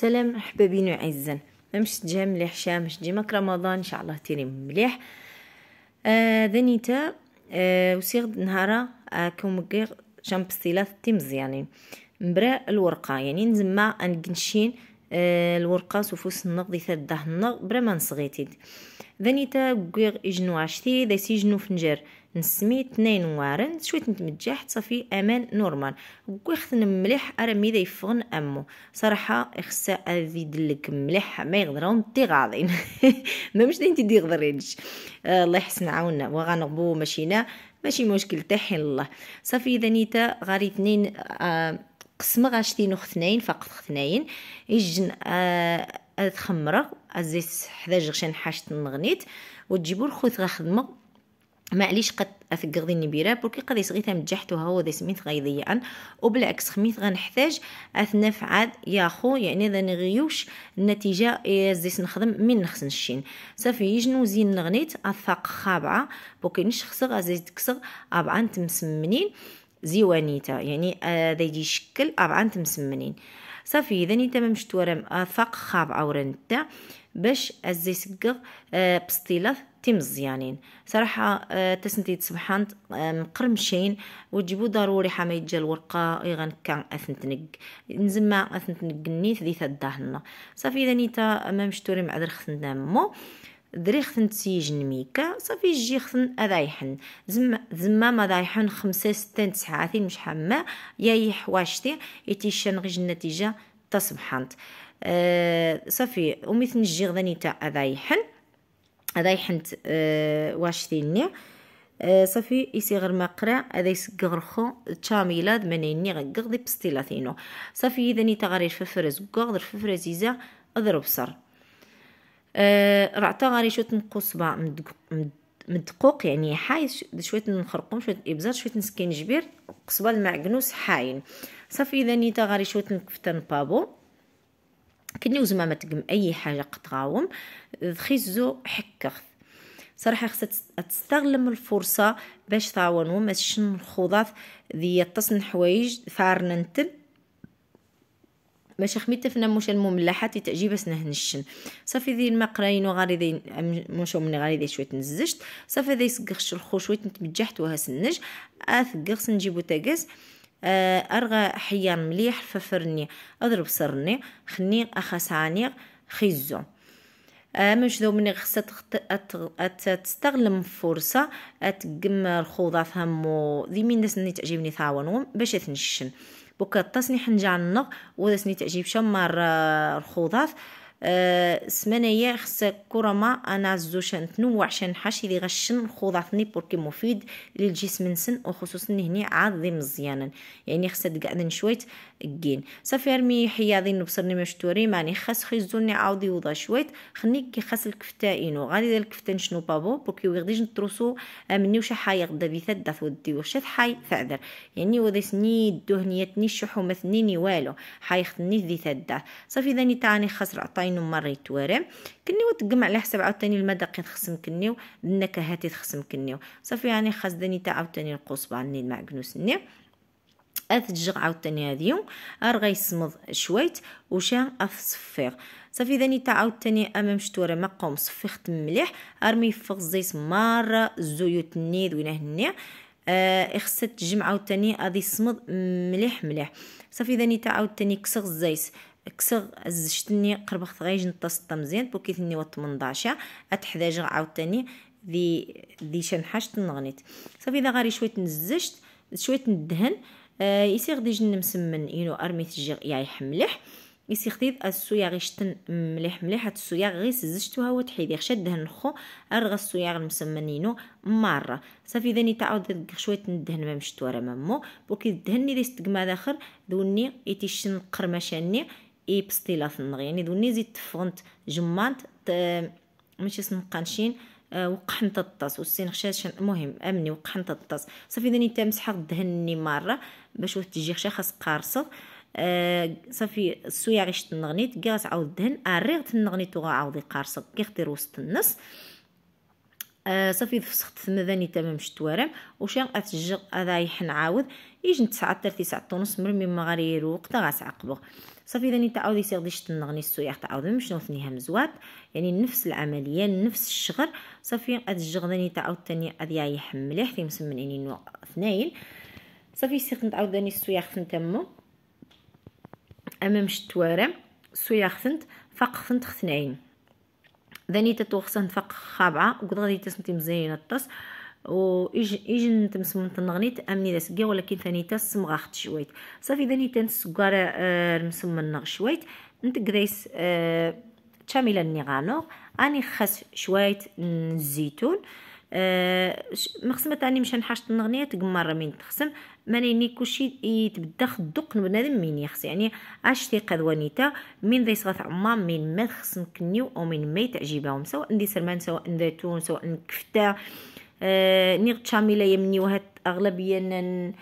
سلام احبابين وعزا عزا مش تجا مليح شامش ديماك رمضان ان شاء الله تيري مليح آه ذنيتا آه وسيغ نهارا آه كومكيغ شامبستيلات تيمز يعني مبرا الورقة يعني نزما انقنشين آه الورقة سوفوس النقضي ده النق برا ما نصغيتي ذنيتا كيغ اجنو عشتي دايسي جنو فنجر نسمي تنين وارن شويه نتمجح حتى في امان نورمال كوي خصنا مليح ارمي ذا يفغن امو صراحه إخساء اذي دلك مليح ما يقدرون تي غاضين ما مش انت دي غضرينش آه الله يحسن عاوننا وغنغبو ماشينا ماشي مشكل تحي الله صافي اذا نيتا غاري اثنين آه قسمه غاشتين وخثنين فقط خثنين يجن آه تخمره الزيت حدا غشان حاشت نغنيت وتجيبو الخوت غخدمه معليش قد تقضي نبيره بوركي قد يصغي تمجحتها هو ذا سميت غيضيا وبالعكس خميث غنحتاج اثناف عاد ياخو يعني اذا نغيوش النتيجه يزي نخدم من نخسن الشين صافي يجنو زين نغنيت اثاق خابعه بوركي نشخسغ ازيز تكسغ ابعان تمسمنين زيوانيتا يعني آه، ذا يجي شكل ابعان تمسمنين صافي اذا نيتا ممشتو ورم اثاق خابعه ورنتا باش سقغ آه، بسطيلات تي يعني. مزيانين صراحة تسنتي أه, آه، مقرمشين وتجيبو ضروري حما يتجا الورقة يغن كان اثنتنق نزما اثنتنق نيت ديتا الدهن صافي اذا نيتا ما مشتوري مع درختنا نامو دري خثن تسيجن ميكا صافي جي خثن اذايحن زما زما ما ذايحن خمسة ستة تسعاتين مش حما يا يحواشتي يتيشن غيج النتيجة تصبحانت أه صافي وميثن نجي غذاني نيتا اذايحن هذا يحنت أه واش ثيني آه، صافي يسي غير ما هذا يسقغ الخو تشاميلا دمنيني غقغ دي صافي اذا ني تغاري ففرز وقغ ففرز يزا اضرب صر آه، رعتا غاري شوت نقص با مدقوق يعني حايس شويه نخرقهم شويه الابزار شويه نسكين جبير قصبه المعكنوس حاين صافي اذا ني تغاري شويه نكفتن بابو كنوز ما تقم اي حاجه قتغاوم خيزو حكخ صراحه خصها تستغل الفرصه باش وما شن الخوضات ذي تصن حوايج ثارن نتب باش خميت فينا موش المملحات تأجيب سنه نشن صافي ذي المقرين وغاري ذي موشو من غاري ذي شويه نزجت صافي ذي سقخش الخو شويه نتبجحت وها سنج اثقخ آه، نجيبو تاقس آه، أرغى حيان مليح ففرني أضرب سرني خني أخساني خيزو آه، مش ذو مني خصت تستغلم فرصة تقم الخوضة فهمو ذي مين داس تعجبني ثاونهم باش تنشن بوكا تصني حنجان النغ وداس تعجب شمار آه، الخوضة خص كره كرما انا زوش نتنوع حاشي لي غشن خوضاتني بوركي مفيد للجسم نسن وخصوصا هني عاضي مزيانا يعني خصها تقعد شويت كين صافي ارمي حياضي نبصرني مشتوري ماني خاص خيزوني عاودي يوضا شويت خني كي خاص الكفتاينو غادي ديال الكفته نشنو بابو بوركي ويغديش نتروسو امني آه، وش حاي غدا بيثاد داف ودي وش حاي فعذر يعني وذيسني الدهنيتني الشحومه ثنيني والو حايختني ذي داث صافي ذاني تاني خسر عطاين كاين مري توارم كنيو تقم على حساب عاوتاني المدى كي كنيو النكهات تخصم كنيو صافي يعني خاص داني تاع عاوتاني القصبة عني المعكنوس ني اتجغ عاوتاني هذيو ار غيصمض شويت وشان اف صفيغ صافي داني تاع عاوتاني امام شتوري مقوم صفيخت مليح ارمي فوق الزيت مره الزيوت النيد وين هني آه خصها جمعه عاوتاني غادي يصمد مليح مليح صافي داني تاع عاوتاني كسر الزيت كسغ الزشتني قربخت غيجي نطاس مزيان بوكيتني وات 18 اتحذاج 11 عاوتاني ذي ذي شنحاش تنغنيت صافي اذا غاري شويه نزجت شويه ندهن آه يسي غدي يجي مسمن ينو ارميت تجي يعي حملح يسيغ خديت السويا غيشتن مليح مليح هاد السويا زشتو هاو تحيدي خشا الدهن خو ارغى السويا ينو مارة صافي داني تعاود شويه ندهن ما مشتو راه مامو بوكي الدهن اللي استقما داخر دوني يتيشن قرمشاني اي بستيلا ثنغ يعني دو نيزي تفغنت جمانت ماشي سنقانشين آه، وقحنت الطاس والسين خشاش المهم امني وقحنت الطاس صافي داني تمسح دهني مره باش تجي خشا خاص قارصه أه صافي السويا غيش تنغنيت كاس عاود دهن اريغت النغنيت وغا عاود يقارصك كي خطير وسط النص أه صافي فسخت ثم ذاني تمام شتوارم وشان اتجغ اذا يحن عاود يجن تسعة تلتي ساعة ونص مرمي مغاري الوقت وقتا غاس عقبه صافي ثاني تعاودي سيغدي تنغني السياح تعاود مشنو ثني مزوات يعني نفس العمليه نفس الشغل صافي هاد الجغ ثاني تعاود ثاني ادي يحمل مليح في مسمنين يعني نو اثنين صافي سيغ نتعاود ثاني السياح ثن تما امام الشتوارم السياح خفنت فق خفنت اثنين ثاني تتوخصن فق خابعه وقد غادي تسمتي مزينه الطاس ويجن تمسمون تنغنيت امني لا سكي ولكن ثاني تسمغ خت شويت صافي داني تنسكر آه، مسمن نغ شويت انت كدايس آه، تشاميلا النيغانو اني خاص شويه الزيتون أه مخسمة تاني مشان حاشت النغنية تقمر من تخسم ماني ني كلشي يتبدا خدوق بنادم من يخس يعني اشتي قدوانيتا من ذي صغات عمام من ما تخسم كنيو او من ما يتعجبهم سواء ندي سرمان سواء ندي تون سواء كفتة آه، نيغ تشاميلا يمني هاد اغلبيه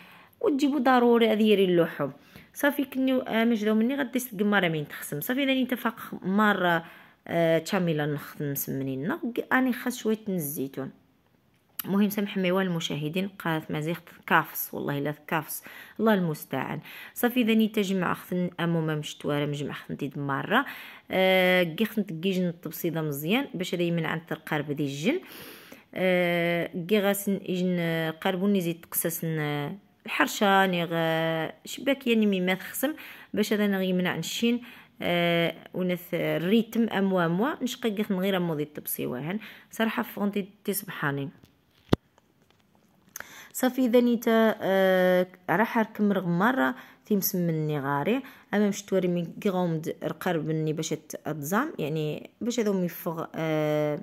وتجيبو ضروري ديال اللحوم صافي كني آه، مجدو مني غادي تقمر من تخسم صافي راني تفاق مره آه، تشاميلا نخدم سمنينا اني خاص شويه الزيتون المهم سامح ميوا المشاهدين قالت مازيغ كافس والله الا كافس الله المستعان صافي ذني تجمع خصن اموما مشتواره مجمع خثن ديد مره أه كي خثن تكيجن التبسيضه مزيان باش راه يمنع الترقار بدي الجن كي غاسن إجن قربوني نزيد تقصصن آه، الحرشة نيغ آه، شباك يعني ما تخصم باش هذا نغي منع نشين آه ونث آه، الريتم اموا اموا نشقيق غير موضي الطبسي واهن صراحه فغنتي تسبحاني صافي اذا نيتا آه راح رغم مره تيمس مني غاري اما مش توري من غومد القرب مني باش تزام يعني باش هذو يفغ آه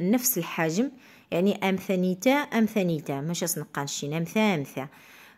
نفس الحجم يعني امثنيتا امثنيتا ماشي شي امثا امثا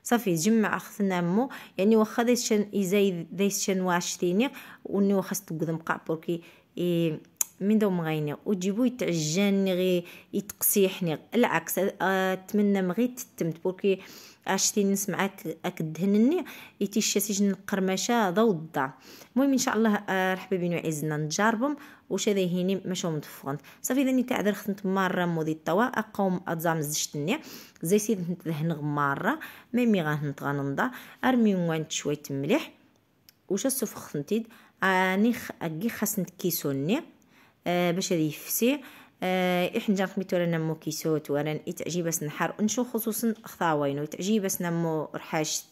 صافي جمع خصنا مو يعني واخا دايشن ازاي دايشن واش ثيني وني واخا ستقدم قا بوركي إيه من دو مغيني وجيبو يتعجاني غي يتقسيحني العكس اتمنى مغي تتمت بوركي عشتي نسمع اك دهنني يتيشا سجن القرمشه ضو الضع المهم ان شاء الله آه، رحبا بينا عزنا نجاربهم وش هذا هيني ماشي مدفقون صافي اذا تاع خدمت مره مودي الطوا اقوم اتزام زشتني زي سيد نتدهن غماره ميمي غنهنط غننضا ارمي وانت شويه مليح وش السفخ خنتيد اني آه، اكي خاص نتكيسوني آه، باش هذا يفسي إحنا آه، خميت ولا مو كيسوت ولا بس نحر انشو خصوصا خطاوين وإتعجيبس نمو رحاش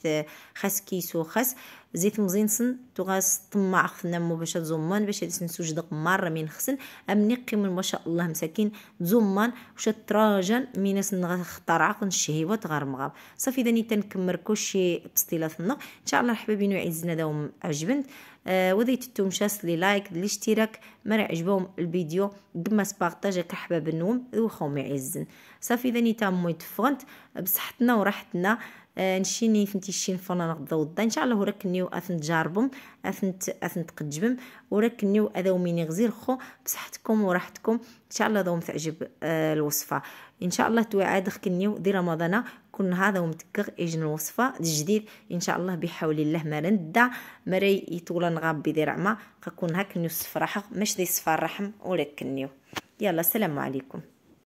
خس كيسو خس زيت مزين سن تغاس طمع نمو باش تزمان باش هادي جدق مرة من خسن أم نقي من ما شاء الله مساكين تزمان وش تراجا من اسن خطر عقل الشهيوة تغار مغاب صافي داني تنكمر كلشي بستيلة النق إن شاء الله حبابي نوعي زنا دوم عجبنت آه وذيتتو شاس لي لايك الاشتراك ما عجبهم الفيديو قما سبارطاجا كرحبا بنوم وخومي عزن صافي ذاني تا مو تفغنت بصحتنا وراحتنا آه، نشيني فنتي شين فانا نغضو وضا ان شاء الله وراكنيو اثن تجربهم اثن اثن وراك نيو اذو ميني غزير خو بصحتكم وراحتكم ان شاء الله ذوم تعجب آه، الوصفه ان شاء الله توعد خكنيو دي رمضان كون هذا ومتكغ اجن الوصفه الجديد ان شاء الله بحول الله ما ندع مري يطول نغاب دي رعمه كون هاك نيو الصفراحه مش دي صفار رحم وراك نيو يلا السلام عليكم